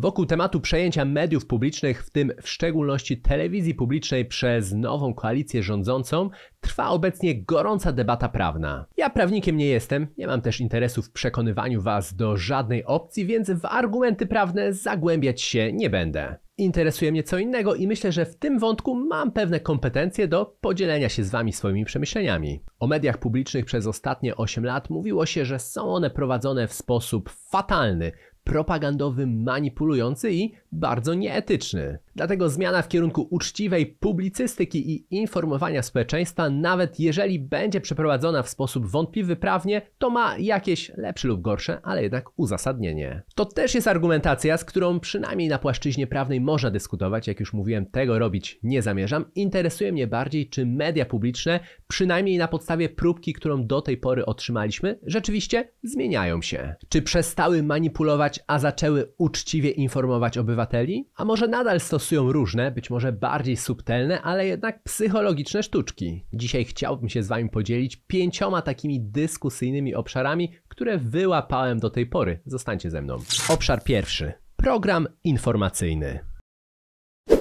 Wokół tematu przejęcia mediów publicznych, w tym w szczególności telewizji publicznej przez nową koalicję rządzącą, trwa obecnie gorąca debata prawna. Ja prawnikiem nie jestem, nie mam też interesu w przekonywaniu Was do żadnej opcji, więc w argumenty prawne zagłębiać się nie będę. Interesuje mnie co innego i myślę, że w tym wątku mam pewne kompetencje do podzielenia się z Wami swoimi przemyśleniami. O mediach publicznych przez ostatnie 8 lat mówiło się, że są one prowadzone w sposób fatalny, propagandowy, manipulujący i bardzo nieetyczny. Dlatego zmiana w kierunku uczciwej publicystyki i informowania społeczeństwa, nawet jeżeli będzie przeprowadzona w sposób wątpliwy prawnie, to ma jakieś lepsze lub gorsze, ale jednak uzasadnienie. To też jest argumentacja, z którą przynajmniej na płaszczyźnie prawnej można dyskutować, jak już mówiłem, tego robić nie zamierzam. Interesuje mnie bardziej, czy media publiczne, przynajmniej na podstawie próbki, którą do tej pory otrzymaliśmy, rzeczywiście zmieniają się. Czy przestały manipulować, a zaczęły uczciwie informować obywateli? obywateli, a może nadal stosują różne, być może bardziej subtelne, ale jednak psychologiczne sztuczki. Dzisiaj chciałbym się z Wami podzielić pięcioma takimi dyskusyjnymi obszarami, które wyłapałem do tej pory. Zostańcie ze mną. Obszar pierwszy. Program informacyjny.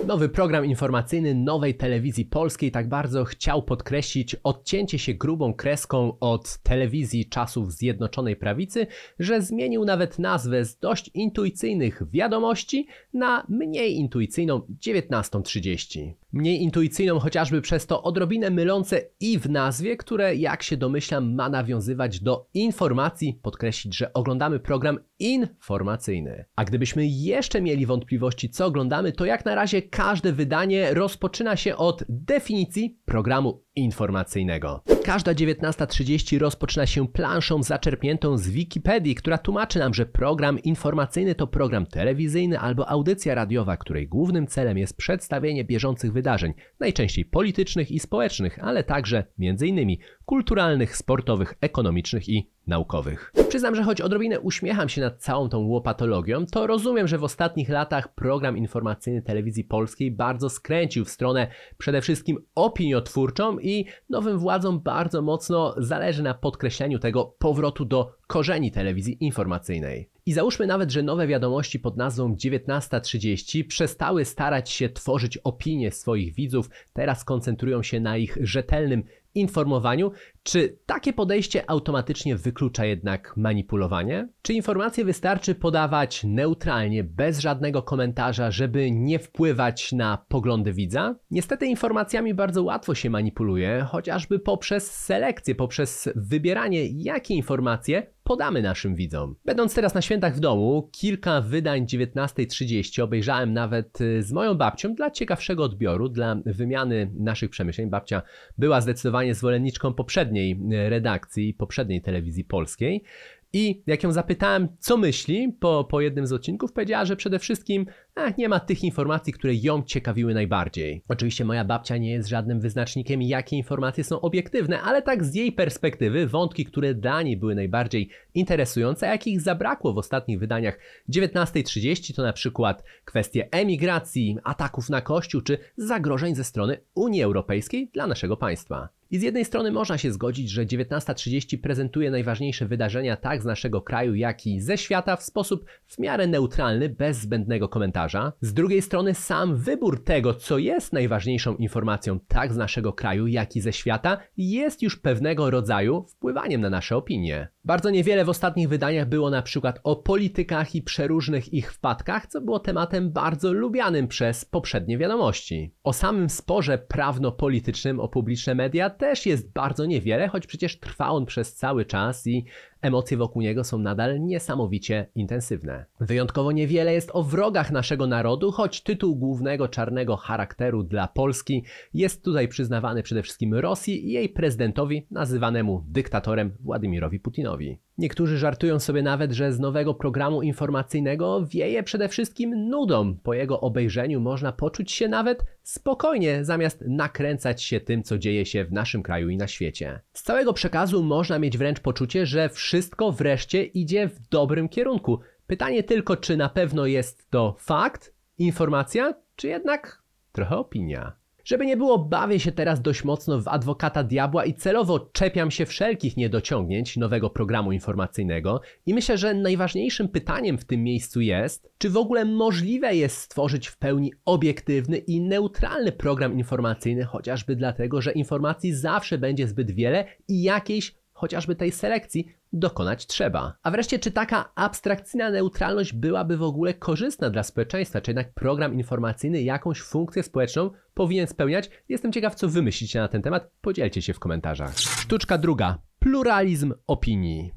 Nowy program informacyjny nowej telewizji polskiej tak bardzo chciał podkreślić odcięcie się grubą kreską od telewizji czasów Zjednoczonej Prawicy, że zmienił nawet nazwę z dość intuicyjnych wiadomości na mniej intuicyjną 1930 mniej intuicyjną, chociażby przez to odrobinę mylące i w nazwie, które jak się domyślam ma nawiązywać do informacji, podkreślić, że oglądamy program informacyjny. A gdybyśmy jeszcze mieli wątpliwości, co oglądamy, to jak na razie każde wydanie rozpoczyna się od definicji programu informacyjnego. Każda 19.30 rozpoczyna się planszą zaczerpniętą z Wikipedii, która tłumaczy nam, że program informacyjny to program telewizyjny albo audycja radiowa, której głównym celem jest przedstawienie bieżących wydarzeń, najczęściej politycznych i społecznych, ale także m.in. kulturalnych, sportowych, ekonomicznych i naukowych. Przyznam, że choć odrobinę uśmiecham się nad całą tą łopatologią, to rozumiem, że w ostatnich latach program informacyjny telewizji polskiej bardzo skręcił w stronę przede wszystkim opiniotwórczą i nowym władzom bardzo mocno zależy na podkreśleniu tego powrotu do korzeni telewizji informacyjnej. I załóżmy nawet, że nowe wiadomości pod nazwą 19.30 przestały starać się tworzyć opinie swoich widzów, teraz koncentrują się na ich rzetelnym informowaniu. Czy takie podejście automatycznie wyklucza jednak manipulowanie? Czy informacje wystarczy podawać neutralnie, bez żadnego komentarza, żeby nie wpływać na poglądy widza? Niestety informacjami bardzo łatwo się manipuluje, chociażby poprzez selekcję, poprzez wybieranie, jakie informacje podamy naszym widzom. Będąc teraz na świętach w domu, kilka wydań 19.30 obejrzałem nawet y, z moją babcią dla ciekawszego odbioru, dla wymiany naszych przemyśleń. Babcia była zdecydowanie zwolenniczką poprzedniej y, redakcji, poprzedniej telewizji polskiej. I jak ją zapytałem, co myśli po, po jednym z odcinków, powiedziała, że przede wszystkim nie ma tych informacji, które ją ciekawiły najbardziej. Oczywiście moja babcia nie jest żadnym wyznacznikiem, jakie informacje są obiektywne, ale tak z jej perspektywy wątki, które dla niej były najbardziej interesujące, jakich zabrakło w ostatnich wydaniach 19.30 to na przykład kwestie emigracji, ataków na Kościół czy zagrożeń ze strony Unii Europejskiej dla naszego państwa. I z jednej strony można się zgodzić, że 19.30 prezentuje najważniejsze wydarzenia tak z naszego kraju, jak i ze świata w sposób w miarę neutralny, bez zbędnego komentarza. Z drugiej strony sam wybór tego, co jest najważniejszą informacją tak z naszego kraju, jak i ze świata, jest już pewnego rodzaju wpływaniem na nasze opinie. Bardzo niewiele w ostatnich wydaniach było na przykład o politykach i przeróżnych ich wpadkach, co było tematem bardzo lubianym przez poprzednie wiadomości. O samym sporze prawno-politycznym o publiczne media też jest bardzo niewiele, choć przecież trwa on przez cały czas i Emocje wokół niego są nadal niesamowicie intensywne. Wyjątkowo niewiele jest o wrogach naszego narodu, choć tytuł głównego czarnego charakteru dla Polski jest tutaj przyznawany przede wszystkim Rosji i jej prezydentowi nazywanemu dyktatorem Władimirowi Putinowi. Niektórzy żartują sobie nawet, że z nowego programu informacyjnego wieje przede wszystkim nudą. Po jego obejrzeniu można poczuć się nawet spokojnie, zamiast nakręcać się tym, co dzieje się w naszym kraju i na świecie. Z całego przekazu można mieć wręcz poczucie, że wszyscy wszystko wreszcie idzie w dobrym kierunku. Pytanie tylko, czy na pewno jest to fakt, informacja, czy jednak trochę opinia. Żeby nie było, bawię się teraz dość mocno w adwokata diabła i celowo czepiam się wszelkich niedociągnięć nowego programu informacyjnego i myślę, że najważniejszym pytaniem w tym miejscu jest, czy w ogóle możliwe jest stworzyć w pełni obiektywny i neutralny program informacyjny, chociażby dlatego, że informacji zawsze będzie zbyt wiele i jakiejś chociażby tej selekcji dokonać trzeba. A wreszcie, czy taka abstrakcyjna neutralność byłaby w ogóle korzystna dla społeczeństwa? Czy jednak program informacyjny jakąś funkcję społeczną powinien spełniać? Jestem ciekaw, co wy myślicie na ten temat. Podzielcie się w komentarzach. Sztuczka druga. Pluralizm opinii.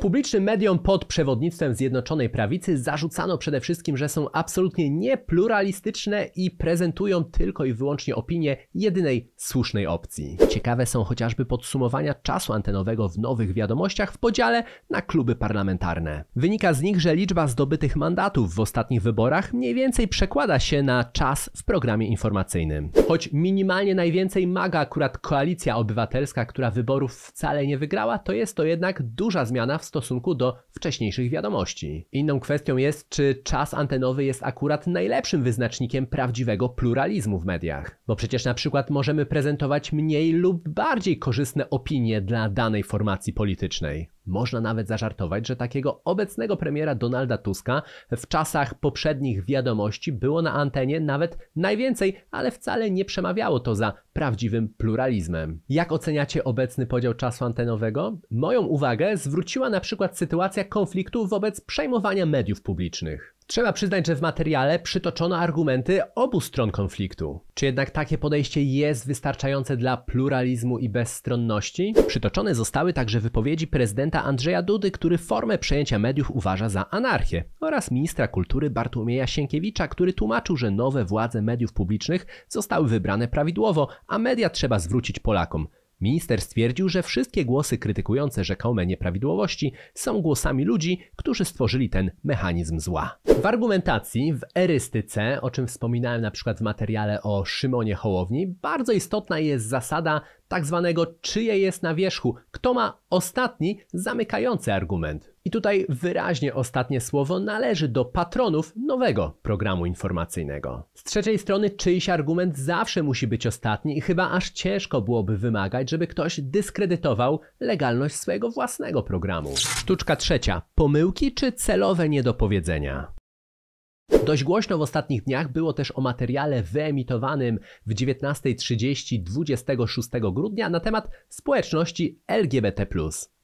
Publicznym mediom pod przewodnictwem Zjednoczonej Prawicy zarzucano przede wszystkim, że są absolutnie niepluralistyczne i prezentują tylko i wyłącznie opinię jedynej słusznej opcji. Ciekawe są chociażby podsumowania czasu antenowego w nowych wiadomościach w podziale na kluby parlamentarne. Wynika z nich, że liczba zdobytych mandatów w ostatnich wyborach mniej więcej przekłada się na czas w programie informacyjnym. Choć minimalnie najwięcej maga akurat koalicja obywatelska, która wyborów wcale nie wygrała, to jest to jednak duża zmiana w stosunku do wcześniejszych wiadomości. Inną kwestią jest, czy czas antenowy jest akurat najlepszym wyznacznikiem prawdziwego pluralizmu w mediach. Bo przecież na przykład możemy prezentować mniej lub bardziej korzystne opinie dla danej formacji politycznej. Można nawet zażartować, że takiego obecnego premiera Donalda Tuska w czasach poprzednich wiadomości było na antenie nawet najwięcej, ale wcale nie przemawiało to za prawdziwym pluralizmem. Jak oceniacie obecny podział czasu antenowego? Moją uwagę zwróciła na przykład sytuacja konfliktu wobec przejmowania mediów publicznych. Trzeba przyznać, że w materiale przytoczono argumenty obu stron konfliktu. Czy jednak takie podejście jest wystarczające dla pluralizmu i bezstronności? Przytoczone zostały także wypowiedzi prezydenta Andrzeja Dudy, który formę przejęcia mediów uważa za anarchię, oraz ministra kultury Bartłomieja Sienkiewicza, który tłumaczył, że nowe władze mediów publicznych zostały wybrane prawidłowo, a media trzeba zwrócić Polakom. Minister stwierdził, że wszystkie głosy krytykujące rzekome nieprawidłowości są głosami ludzi, którzy stworzyli ten mechanizm zła. W argumentacji, w erystyce, o czym wspominałem na przykład w materiale o Szymonie Hołowni, bardzo istotna jest zasada tak zwanego czyje jest na wierzchu, kto ma ostatni zamykający argument. I tutaj wyraźnie ostatnie słowo należy do patronów nowego programu informacyjnego. Z trzeciej strony czyjś argument zawsze musi być ostatni i chyba aż ciężko byłoby wymagać, żeby ktoś dyskredytował legalność swojego własnego programu. Sztuczka trzecia. Pomyłki czy celowe niedopowiedzenia? Dość głośno w ostatnich dniach było też o materiale wyemitowanym w 19.30 26 grudnia na temat społeczności LGBT.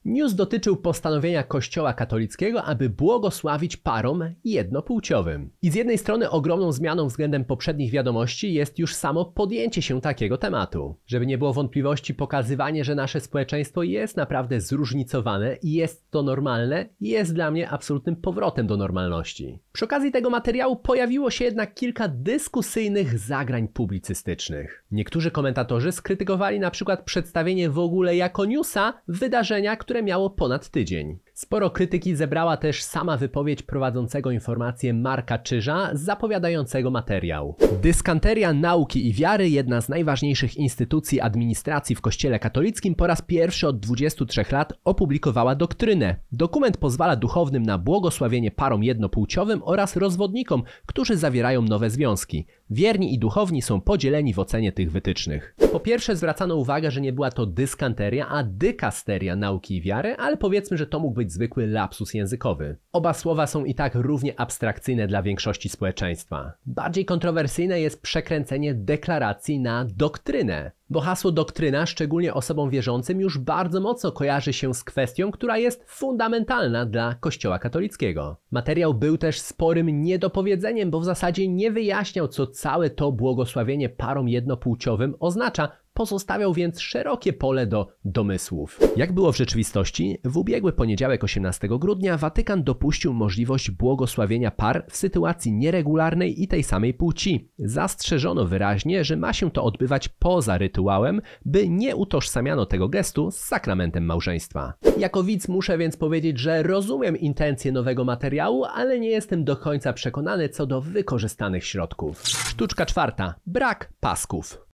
News dotyczył postanowienia Kościoła katolickiego, aby błogosławić parom jednopłciowym. I z jednej strony ogromną zmianą względem poprzednich wiadomości jest już samo podjęcie się takiego tematu. Żeby nie było wątpliwości, pokazywanie, że nasze społeczeństwo jest naprawdę zróżnicowane i jest to normalne, jest dla mnie absolutnym powrotem do normalności. Przy okazji tego materiału pojawiło się jednak kilka dyskusyjnych zagrań publicystycznych. Niektórzy komentatorzy skrytykowali na przykład przedstawienie w ogóle jako newsa wydarzenia, które które miało ponad tydzień. Sporo krytyki zebrała też sama wypowiedź prowadzącego informację Marka Czyża, zapowiadającego materiał. Dyskanteria nauki i wiary, jedna z najważniejszych instytucji administracji w Kościele katolickim, po raz pierwszy od 23 lat opublikowała doktrynę. Dokument pozwala duchownym na błogosławienie parom jednopłciowym oraz rozwodnikom, którzy zawierają nowe związki. Wierni i duchowni są podzieleni w ocenie tych wytycznych. Po pierwsze zwracano uwagę, że nie była to dyskanteria, a dykasteria nauki i wiary, ale powiedzmy, że to mógł być zwykły lapsus językowy. Oba słowa są i tak równie abstrakcyjne dla większości społeczeństwa. Bardziej kontrowersyjne jest przekręcenie deklaracji na doktrynę. Bo hasło doktryna, szczególnie osobom wierzącym, już bardzo mocno kojarzy się z kwestią, która jest fundamentalna dla Kościoła katolickiego. Materiał był też sporym niedopowiedzeniem, bo w zasadzie nie wyjaśniał, co całe to błogosławienie parom jednopłciowym oznacza, pozostawiał więc szerokie pole do domysłów. Jak było w rzeczywistości, w ubiegły poniedziałek 18 grudnia Watykan dopuścił możliwość błogosławienia par w sytuacji nieregularnej i tej samej płci. Zastrzeżono wyraźnie, że ma się to odbywać poza rytuałem, by nie utożsamiano tego gestu z sakramentem małżeństwa. Jako widz muszę więc powiedzieć, że rozumiem intencje nowego materiału, ale nie jestem do końca przekonany co do wykorzystanych środków. Sztuczka czwarta. Brak pasków.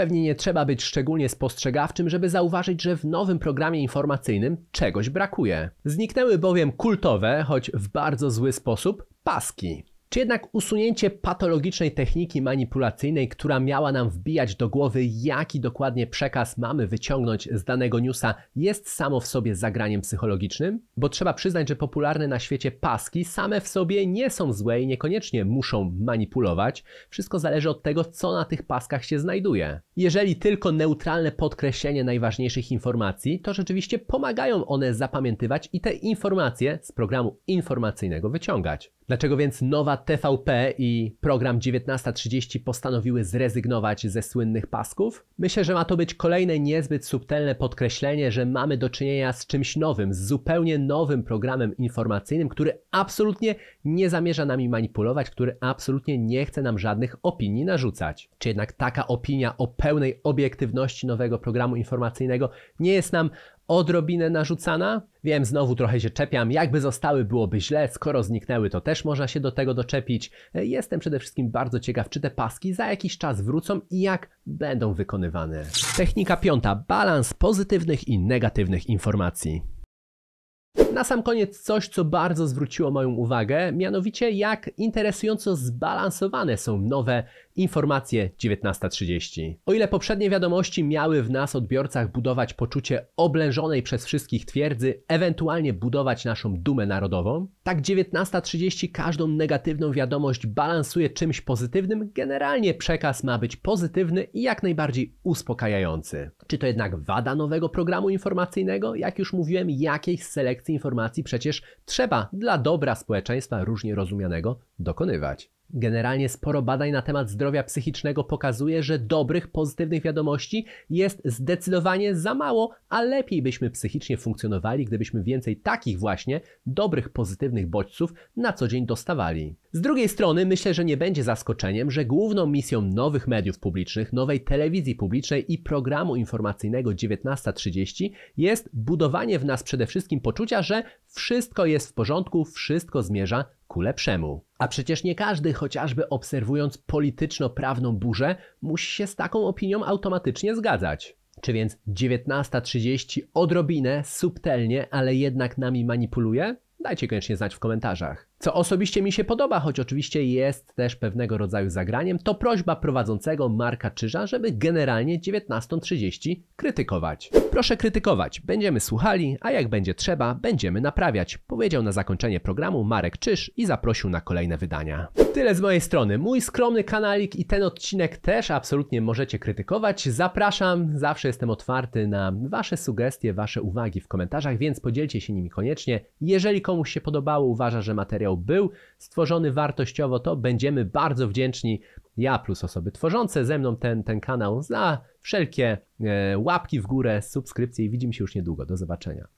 Pewnie nie trzeba być szczególnie spostrzegawczym, żeby zauważyć, że w nowym programie informacyjnym czegoś brakuje. Zniknęły bowiem kultowe, choć w bardzo zły sposób, paski. Czy jednak usunięcie patologicznej techniki manipulacyjnej, która miała nam wbijać do głowy, jaki dokładnie przekaz mamy wyciągnąć z danego newsa, jest samo w sobie zagraniem psychologicznym? Bo trzeba przyznać, że popularne na świecie paski same w sobie nie są złe i niekoniecznie muszą manipulować. Wszystko zależy od tego, co na tych paskach się znajduje. Jeżeli tylko neutralne podkreślenie najważniejszych informacji, to rzeczywiście pomagają one zapamiętywać i te informacje z programu informacyjnego wyciągać. Dlaczego więc nowa TVP i program 19.30 postanowiły zrezygnować ze słynnych pasków? Myślę, że ma to być kolejne niezbyt subtelne podkreślenie, że mamy do czynienia z czymś nowym, z zupełnie nowym programem informacyjnym, który absolutnie nie zamierza nami manipulować, który absolutnie nie chce nam żadnych opinii narzucać. Czy jednak taka opinia o pełnej obiektywności nowego programu informacyjnego nie jest nam odrobinę narzucana. Wiem, znowu trochę się czepiam. Jakby zostały, byłoby źle. Skoro zniknęły, to też można się do tego doczepić. E, jestem przede wszystkim bardzo ciekaw, czy te paski za jakiś czas wrócą i jak będą wykonywane. Technika piąta. Balans pozytywnych i negatywnych informacji. Na sam koniec coś, co bardzo zwróciło moją uwagę, mianowicie jak interesująco zbalansowane są nowe Informacje 19.30. O ile poprzednie wiadomości miały w nas odbiorcach budować poczucie oblężonej przez wszystkich twierdzy, ewentualnie budować naszą dumę narodową, tak 19.30 każdą negatywną wiadomość balansuje czymś pozytywnym. Generalnie przekaz ma być pozytywny i jak najbardziej uspokajający. Czy to jednak wada nowego programu informacyjnego? Jak już mówiłem, jakiejś selekcji informacji przecież trzeba dla dobra społeczeństwa różnie rozumianego dokonywać. Generalnie sporo badań na temat zdrowia psychicznego pokazuje, że dobrych, pozytywnych wiadomości jest zdecydowanie za mało, a lepiej byśmy psychicznie funkcjonowali, gdybyśmy więcej takich właśnie dobrych, pozytywnych bodźców na co dzień dostawali. Z drugiej strony myślę, że nie będzie zaskoczeniem, że główną misją nowych mediów publicznych, nowej telewizji publicznej i programu informacyjnego 1930 jest budowanie w nas przede wszystkim poczucia, że wszystko jest w porządku, wszystko zmierza ku lepszemu. A przecież nie każdy, chociażby obserwując polityczno-prawną burzę, musi się z taką opinią automatycznie zgadzać. Czy więc 19.30 odrobinę, subtelnie, ale jednak nami manipuluje? Dajcie koniecznie znać w komentarzach co osobiście mi się podoba, choć oczywiście jest też pewnego rodzaju zagraniem, to prośba prowadzącego Marka Czyża, żeby generalnie 19.30 krytykować. Proszę krytykować, będziemy słuchali, a jak będzie trzeba, będziemy naprawiać, powiedział na zakończenie programu Marek Czyż i zaprosił na kolejne wydania. Tyle z mojej strony, mój skromny kanalik i ten odcinek też absolutnie możecie krytykować. Zapraszam, zawsze jestem otwarty na Wasze sugestie, Wasze uwagi w komentarzach, więc podzielcie się nimi koniecznie. Jeżeli komuś się podobało, uważa, że materiał materiał był stworzony wartościowo, to będziemy bardzo wdzięczni ja plus osoby tworzące ze mną ten, ten kanał za wszelkie e, łapki w górę, subskrypcje i widzimy się już niedługo. Do zobaczenia.